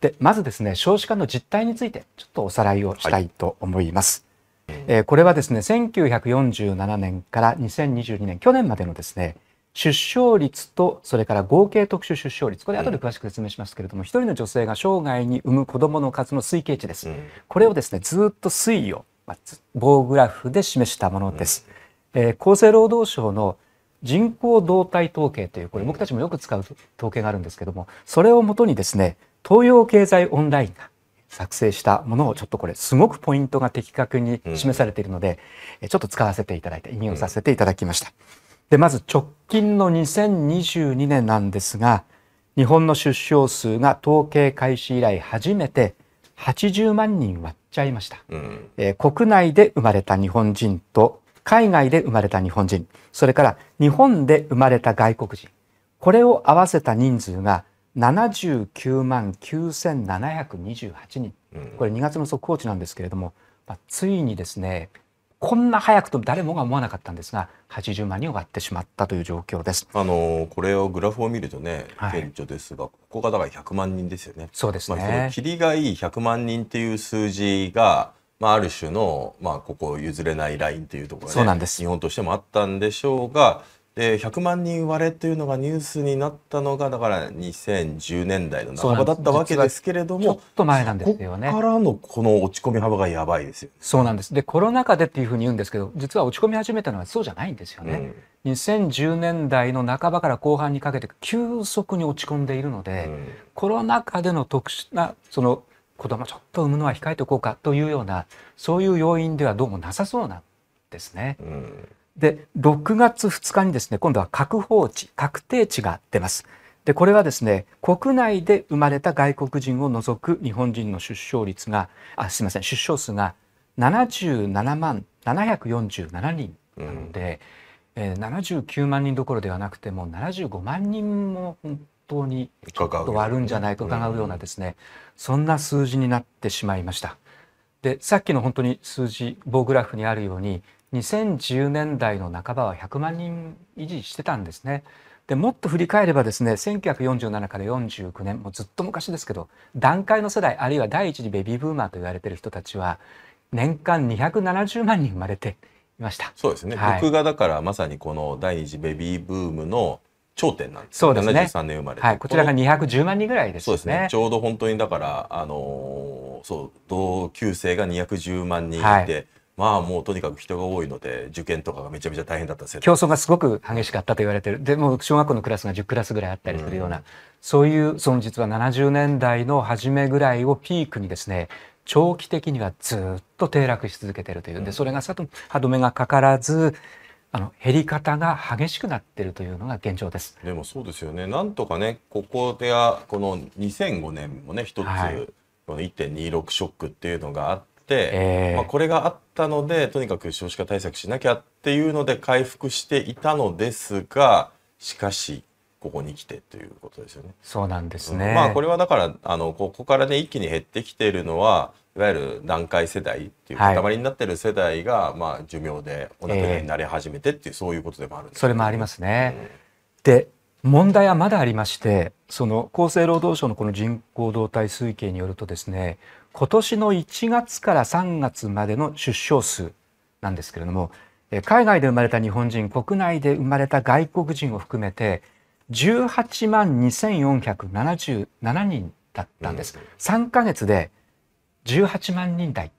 でまずですね少子化の実態についてちょっとおさらいをしたいと思います。はい、えー、これはですね1947年から2022年去年までのですね出生率とそれから合計特殊出生率これ後で詳しく説明しますけれども、うん、人の女性が生涯に産む子どもの数の推計値です、うん、これをですねずっと推移を、まあ、棒グラフで示したものです、うん、えー、厚生労働省の人口動態統計というこれ僕たちもよく使う統計があるんですけどもそれをもとにですね東洋経済オンラインが作成したものをちょっとこれすごくポイントが的確に示されているので、うん、ちょっと使わせていただいて引用させていただきました。でまず直近の2022年なんですが日本の出生数が統計開始以来初めて80万人割っちゃいました、うん、えー、国内で生まれた日本人と海外で生まれた日本人それから日本で生まれた外国人これを合わせた人数が79万9728人、これ2月の速報値なんですけれども、まあ、ついにですねこんな早くと誰もが思わなかったんですが80万人を割ってしまったという状況です。あのこれをグラフを見るとね、顕著ですが、ここがだから100万人ですよね。そうですね。まあ、霧がいい100万人っていう数字が、まあある種のまあここ譲れないラインというところ、ね、そうなんです。日本としてもあったんでしょうが、で100万人割れというのがニュースになったのがだから2010年代の半ばだったわけですけれどもちょっと前なんですよね。ここからのこの落ち込み幅がやばいですよ、ね、そうなんですでコロナ禍でっていうふうに言うんですけど実は落ち込み始めたのはそうじゃないんですよね。うん、2010年代の半ばから後半にかけて急速に落ち込んでいるので、うん、コロナ禍での特殊なその子供ちょっと産むのは控えておこうかというようなそういう要因ではどうもなさそうなんですね。うんで、6月2日にですね、今度は核放置確定値が出ます。で、これはですね、国内で生まれた外国人を除く日本人の出生率が、あ、すみません、出生数が77万747人なので、うん、えー、79万人どころではなくてもう75万人も本当にちょっと割るんじゃないか伺うようなですね、うん、そんな数字になってしまいました。でさっきの本当に数字棒グラフにあるように2010年代の半ばは100万人維持してたんですね。でもっと振り返ればですね1947から49年もうずっと昔ですけど団塊の世代あるいは第一次ベビーブーマーと言われている人たちは年間270万人生まれていましたそうですね、はい、僕がだからまさにこの第一次ベビーブームの頂点なんですそうですね73年生まれ、はい、こちらが210万人ぐらいです、ね、そうですねちょうど本当にだからあのー、そう同級生が210万人いて、はいまあもうとにかく人が多いので受験とかがめちゃめちゃ大変だった競争がすごく激しかったと言われてるでも小学校のクラスが10クラスぐらいあったりするような、うん、そういうその実は70年代の初めぐらいをピークにですね長期的にはずっと低落し続けてるというんで、うん、それがさと歯止めがかからずあの減り方が激しくなってるというのが現状です。でもそうですよね。なんとかね、ここではこの2005年もね、一つ、はい、この1.26ショックっていうのがあっ、えー、まあ、これがあったのでとにかく少子化対策しなきゃっていうので回復していたのですがしかしここに来てということですよね。そうなんですね。うん、まあこれはだからあのここからね一気に減ってきているのはいわゆる団塊世代っていう塊になってる世代が、はい、まあ寿命でお亡くなりになり始めてっていう、えー、そういうことでもあるんです、ね、それもありますね。うん、で問題はまだありましてその厚生労働省のこの人口動態推計によるとですね今年の1月から3月までの出生数なんですけれども海外で生まれた日本人国内で生まれた外国人を含めて18万2477人だったんです、3か月で18万人台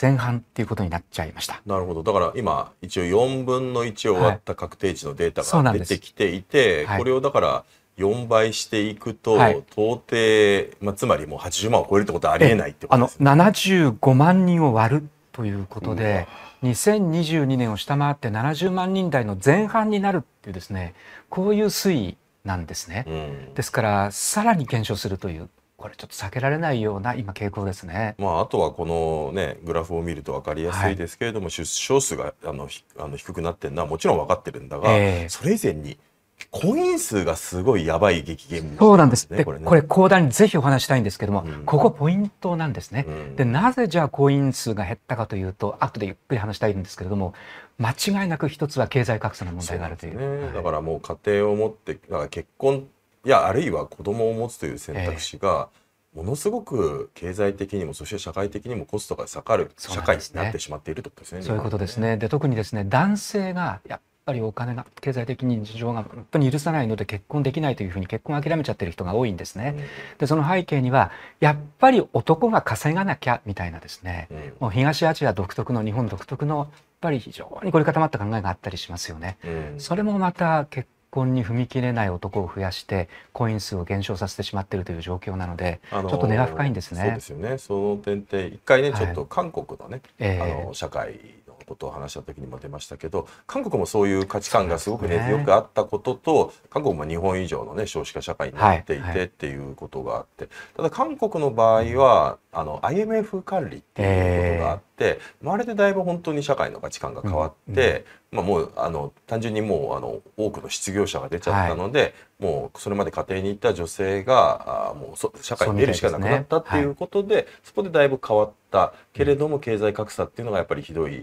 前半っていうことになっちゃいましたなるほどだから今一応4分の1を割った確定値のデータが出てきていて、はいはい、これをだから4倍していくと、はい、到底、まあ、つまりもう80万を超えるってことはありえないってことです、ね、あの75万人を割るということで、うん、2022年を下回って70万人台の前半になるっていうですねこういう推移なんですね、うん、ですからさらに減少するというこれちょっと避けられないような今傾向ですね。まああとはこのねグラフを見ると分かりやすいですけれども、はい、出生数があのあの低くなってるのはもちろん分かってるんだが、えー、それ以前にコイン数がすごいやばい激減、ね、そうなんです。でこれ、ね、これ講談にぜひお話したいんですけども、うん、ここポイントなんですね。うん、で、なぜじゃあコイン数が減ったかというと、後でゆっくり話したいんですけれども、間違いなく一つは経済格差の問題があるという。うねはい、だからもう家庭を持って、だから結婚いやあるいは子供を持つという選択肢が、ものすごく経済的にもそして社会的にもコストが下がる社会になってしまっているということですね。そういうことですね。で特にですね男性がやっぱりお金が経済的に事情が本当に許さないので結婚できないというふうに結婚諦めちゃってる人が多いんですね。でその背景にはやっぱり男が稼がなきゃみたいなですね、もう東アジア独特の日本独特のやっぱり非常に凝り固まった考えがあったりしますよね。それもまた結婚に踏み切れない男を増やして婚姻数を減少させてしまっているという状況なので、あのー、ちょっと根が深いんですね。そうですよね。その点って一回ね、はい、ちょっと韓国のね、えー、あの社会ことを話した時にも出ましたけど韓国もそういう価値観がすごく根、ね、強、ね、くあったことと韓国も日本以上の、ね、少子化社会になっていてっていうことがあって、ただ韓国の場合はあの IMF 管理っていうことがあって、えー、まるでだいぶ本当に社会の価値観が変わって、うんまあ、もうあの単純にもうあの多くの失業者が出ちゃったので、はい、もうそれまで家庭にいた女性があもう社会に出るしかなくなったっていうことで、ねはい、そこでだいぶ変わったけれども経済格差っていうのがやっぱりひどい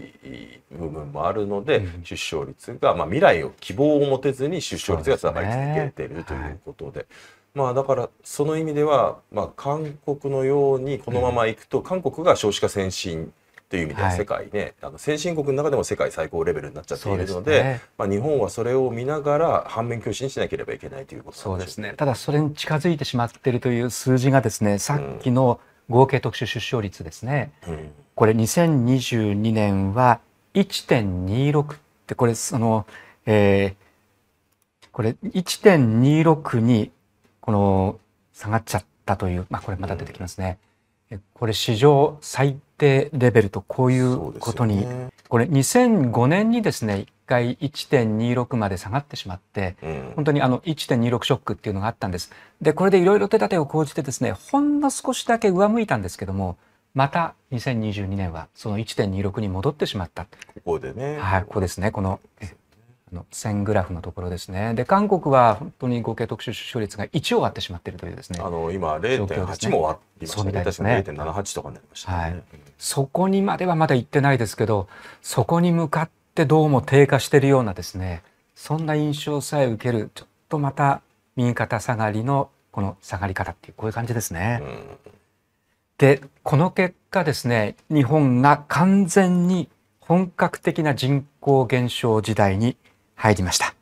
部分もあるので、うん、出生率が、まあ、未来を希望を持てずに出生率が下がり続けているということで。まあ、だからその意味では、まあ、韓国のようにこのままいくと、韓国が少子化先進という意味で世界ね、はい、あの先進国の中でも世界最高レベルになっちゃっているので、ね、まあ、日本はそれを見ながら反面教師にしなければいけないということなんでうそうですねただそれに近づいてしまっているという数字がですねさっきの合計特殊出生率ですね、うん、これ2022年は1.26ってこれその、えー、これ1.26にこの下がっちゃったという、まあ、これまた出てきますね。うん、これ史上最定レベルとこういうことに、ね、これ2005年にですね1回1.26まで下がってしまって、うん、本当にあの1.26ショックっていうのがあったんですでこれでいろいろ手立てを講じてですねほんの少しだけ上向いたんですけどもまた2022年はその1.26に戻ってしまったここでねはいここですねこのあの線グラフのところですね。で、韓国は本当に合計特殊出生率が1を割ってしまっているというですね。あの今0.8も割りましたね。たね確か0.78とかになりました、ね、はい。そこにまではまだ行ってないですけど、そこに向かってどうも低下しているようなですね。そんな印象さえ受けるちょっとまた右肩下がりのこの下がり方っていうこういう感じですね。うん、で、この結果ですね、日本が完全に本格的な人口減少時代に入りました。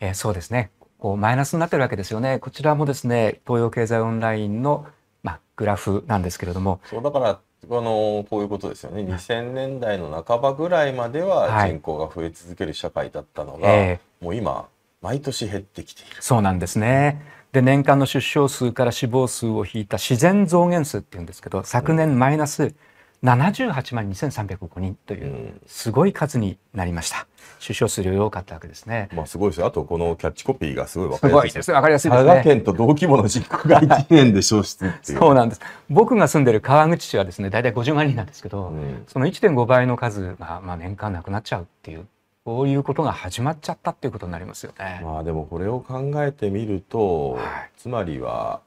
えー、そうですね。こうマイナスになってるわけですよね。こちらもですね、東洋経済オンラインのまあグラフなんですけれども。そうだから。あのこういうことですよね2000年代の半ばぐらいまでは人口が増え続ける社会だったのが、はいえー、もう今毎年減ってきているそうなんですねで年間の出生数から死亡数を引いた自然増減数っていうんですけど昨年マイナス78万2305人というすごい数になりました。首相数量多かったわけですね。まあすごいですよ。あとこのキャッチコピーがすごいわかりやすいです。すかりやすいです、ね、佐賀県と同規模の人口が1年で消失っていう。そうなんです。僕が住んでる川口市はですね、大体50万人なんですけど、うん、その1.5倍の数がまあ年間なくなっちゃうっていう。こういうことが始まっちゃったっていうことになりますよね。まあでもこれを考えてみると、はい、つまりは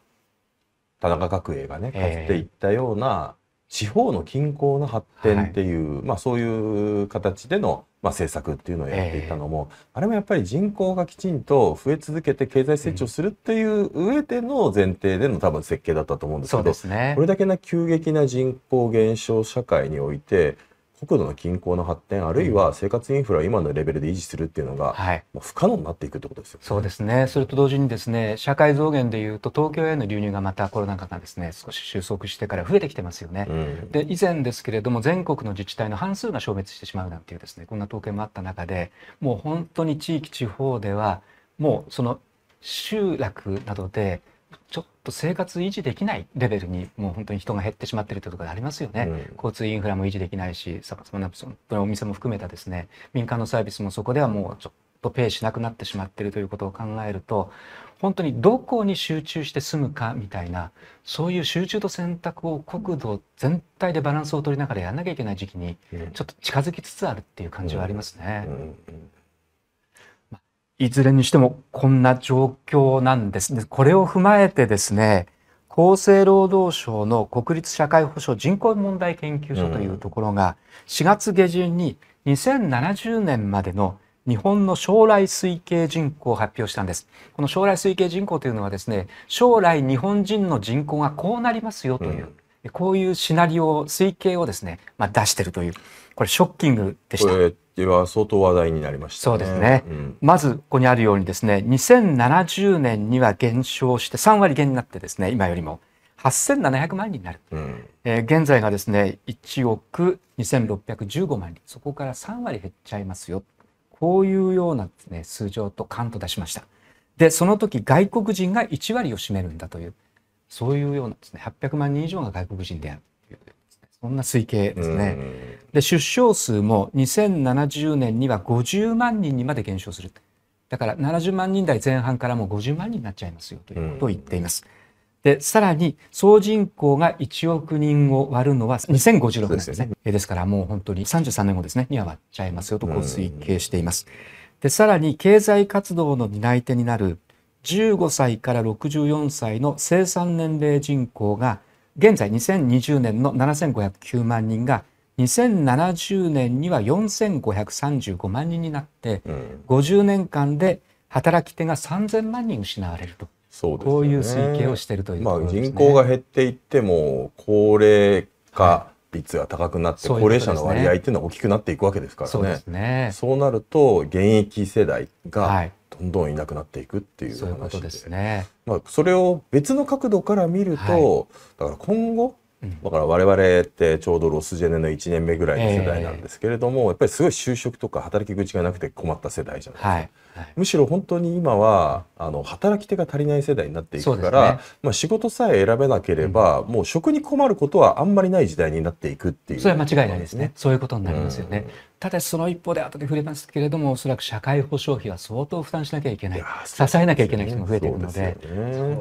田中角栄がね、かつて言ったような、えー地方の均衡の発展っていう、はい、まあ、そういう形での、まあ、政策っていうのをやっていたのも、えー、あれもやっぱり人口がきちんと増え続けて経済成長するっていう上での前提での多分設計だったと思うんですけど、うんね、これだけな急激な人口減少社会において国土の均衡の発展あるいは生活インフラを今のレベルで維持するっていうのが、はい、もう不可能になっていくってことですよ、ね、そうですねそれと同時にですね社会増減でいうと東京への流入がまたコロナ禍がですね少し収束してから増えてきてますよね、うん、で以前ですけれども全国の自治体の半数が消滅してしまうなんていうですねこんな統計もあった中でもう本当に地域地方ではもうその集落などでちょっと生活維持できないレベルにもう本当に人が減ってしまってるというところがありますよね、うん、交通インフラも維持できないしさまざまなお店も含めたですね民間のサービスもそこではもうちょっとペイしなくなってしまってるということを考えると本当にどこに集中して住むかみたいなそういう集中と選択を国土全体でバランスを取りながらやらなきゃいけない時期にちょっと近づきつつあるっていう感じはありますね。うんうんいずれにしてもこんな状況なんですね。これを踏まえてですね、厚生労働省の国立社会保障人口問題研究所というところが4月下旬に2070年までの日本の将来推計人口を発表したんです。この将来推計人口というのはですね、将来日本人の人口がこうなりますよという、うんこういうシナリオ推計をですね、まあ、出してるというこれショッキングでした。では相当話題になりました、ね、そうですね、うん、まずここにあるようにですね2070年には減少して3割減になってですね今よりも8700万人になる、うん、えー、現在がですね1億2615万人そこから3割減っちゃいますよこういうようなですね数字をとかんと出しましたでその時外国人が1割を占めるんだというそういうようなですね、800万人以上が外国人であるという、ね、そんな推計ですね。で、出生数も2070年には50万人にまで減少する。だから70万人台前半からもう50万人になっちゃいますよということを言っています。で、さらに総人口が1億人を割るのは2056年ですね。ですねですからもう本当に33年後ですね、には割っちゃいますよとこう推計しています。で、さらに経済活動の担い手になる15歳から64歳の生産年齢人口が現在2020年の7509万人が2070年には4535万人になって、うん、50年間で働き手が3000万人失われると。そうですね、こういう推計をしているという、ね、まあ、人口が減っていっても高齢化率が高くなって、はい、高齢者の割合っていうのは大きくなっていくわけですからね。そう、ね、そうなると現役世代がんどんいなくなっていくっていう話ですね。まあ、それを別の角度から見ると、はい、だから今後だから我々ってちょうどロスジェネの1年目ぐらいの世代なんですけれども、えー、やっぱりすごい就職とか働き口がなくて困った世代じゃないですか。はいむしろ本当に今はあの働き手が足りない世代になっていくから、ね、まあ、仕事さえ選べなければ、うん、もう職に困ることはあんまりない時代になっていくっていう、ね、それは間違いないですねそういうことになりますよね、うん、ただその一方で後で触れますけれどもおそらく社会保障費は相当負担しなきゃいけない支えなきゃいけない人も増えていくのでそう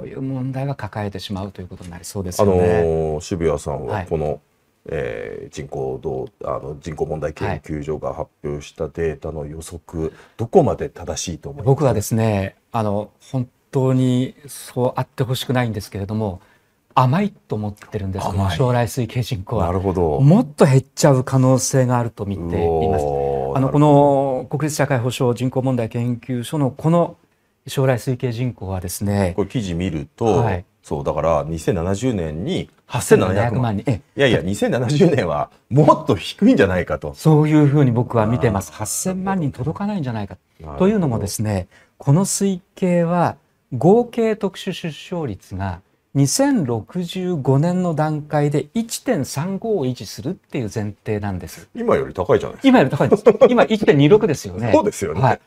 いう問題は抱えてしまうということになりそうですよね。あの渋谷さんはこの、はいえー、人口どうあの人口問題研究所が発表したデータの予測、はい、どこまで正しいと思います僕はですねあの本当にそうあってほしくないんですけれども甘いと思ってるんです将来推計人口はなるほどもっと減っちゃう可能性があると見ていますあのこの国立社会保障人口問題研究所のこの将来推計人口はですねこれ記事見ると、はい、そうだから2070年に8700万人いやいや2070年はもっと低いんじゃないかとそういうふうに僕は見てます8000万人届かないんじゃないかというのもですねこの推計は合計特殊出生率が2065年の段階で1.35を維持するっていう前提なんです。今より高いじゃない今より高いです。今1.26ですよね。そうですよね。はい。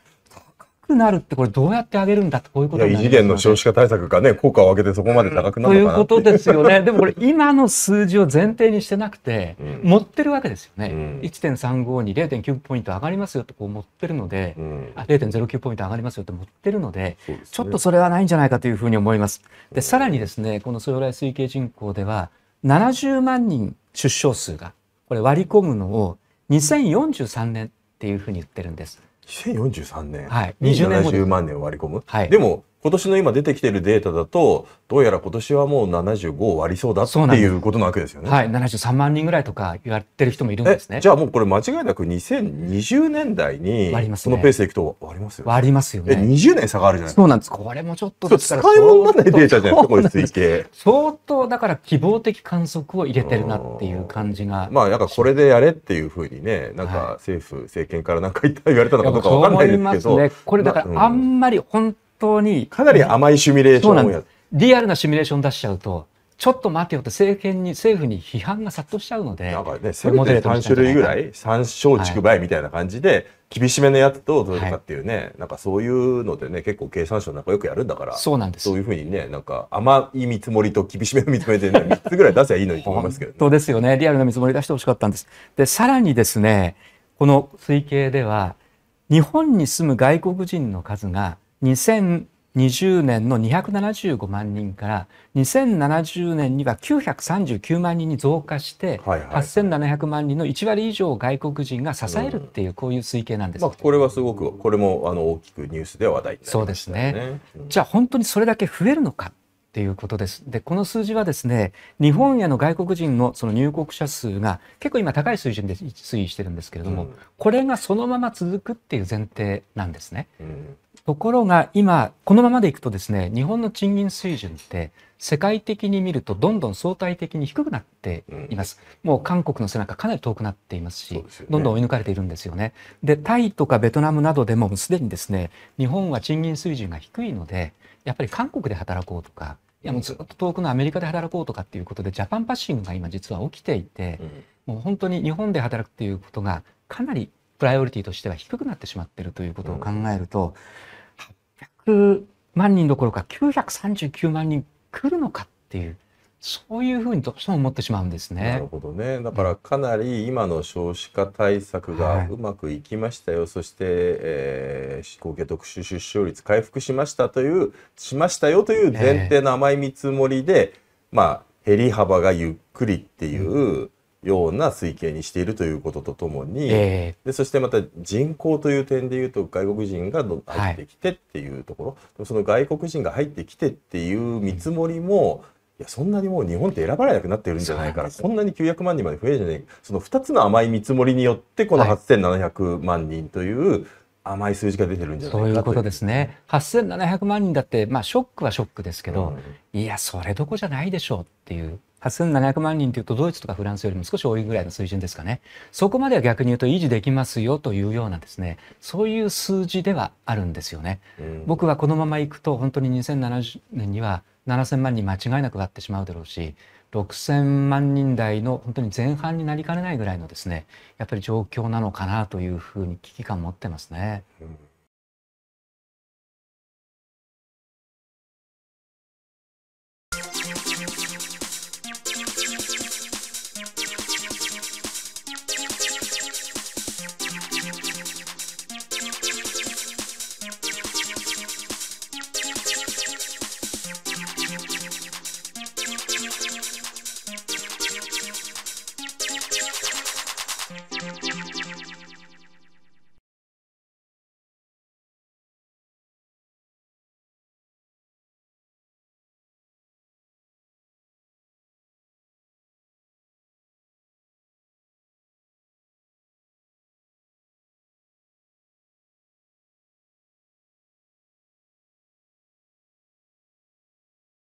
くなるってこれどうやって上げるんだってこういうことになり異次元の少子化対策がね効果を上げてそこまで高くなるのかな、ということですよねでもこれ今の数字を前提にしてなくて、うん、持ってるわけですよね、うん、1.35に0.9ポイント上がりますよってこう持ってるので、うん、0.09ポイント上がりますよって持ってるので、ね、ちょっとそれはないんじゃないかというふうに思いますでさらにですねこの将来推計人口では70万人出生数がこれ割り込むのを2043年っていうふうに言ってるんです。2043年、はい、20年後10万年割り込む、はい、でも今年の今出てきてるデータだと、どうやら今年はもう75を割りそうだっていうことなわけですよね。はい、73万人ぐらいとか言われてる人もいるんですね。じゃあもうこれ間違いなく2020年代に、そのペースでいくと割りますよ、ね、割りますよね。20年下がるじゃないですか。そうなんです。これもちょっと使い物にならないデータじゃないですか、これ相当、だから希望的観測を入れてるなっていう感じが。まあ、なんかこれでやれっていうふうにね、なんか政府、はい、政権からなんか言われたのかどうかわかんないですけど。ね、これだからあんまり本当にかなり甘いシミュレーションをやリアルなシミュレーション出しちゃうとちょっと待てよって政権に政府に批判が殺到しちゃうので、なんかね、せめて3種類ぐらい、3松竹梅みたいな感じで、厳しめのやつとどうかっていうね、はい、なんかそういうのでね、結構経産省なんかよくやるんだから、そうなんです。そういうふうにね、なんか甘い見積もりと厳しめの見積もりでね、3 つぐらい出せばいいのにと思いますけど、ね、本当ですよね、リアルな見積もり出してほしかったんです。で、さらにですね、この推計では、日本に住む外国人の数が2020年の275万人から2070年には939万人に増加して、はいはい、8700万人の1割以上外国人が支えるっていう、こういう推計なんです、まあ、これはすごくこれもあの大きくニュースで話題になりましたね。そうですね、うん、じゃあ本当にそれだけ増えるのかっていうことです。で、この数字はですね、日本への外国人のその入国者数が結構今高い水準で推移してるんですけれども、うん、これがそのまま続くっていう前提なんですね。うん、ところが今、このままでいくとですね、日本の賃金水準って世界的に見るとどんどん相対的に低くなっています。うん、もう韓国の背中かなり遠くなっていますし、ね、どんどん追い抜かれているんですよね。で、タイとかベトナムなどでもすでにですね、日本は賃金水準が低いので、やっぱり韓国で働こうとかいやもうずっと遠くのアメリカで働こうとかっていうことでジャパンパッシングが今実は起きていて、もう本当に日本で働くっていうことがかなりプライオリティとしては低くなってしまってるということを考えると、800万人どころか939万人来るのかっていうそういうふうにどうしても思ってしまうんですね。なるほどね。だからかなり今の少子化対策がうまくいきましたよ。はい、そして、えー、合計特殊出生率回復しましたという、しましたよという前提の甘い見積もりで、えー、まあ、減り幅がゆっくりっていうような推計にしているということとともに、えー、でそしてまた人口という点でいうと外国人が入ってきてっていうところ、はい、その外国人が入ってきてっていう見積もりも、うんやそんなにもう日本って選ばれなくなってるんじゃないから、こんなに900万人まで増えるじゃないその2つの甘い見積もりによってこの8700万人という、甘い数字が出てるんじゃないかとそういうことですね。8700万人だって、まあショックはショックですけど、うん、いや、それどこじゃないでしょうっていう。8700万人というとドイツとかフランスよりも少し多いぐらいの水準ですかね。そこまでは逆に言うと維持できますよというようなですね、そういう数字ではあるんですよね。うん、僕はこのままいくと本当に2070年には7,000万人間違いなくなってしまうだろうし6,000万人台の本当に前半になりかねないぐらいのですねやっぱり状況なのかなというふうに危機感持ってますね。うん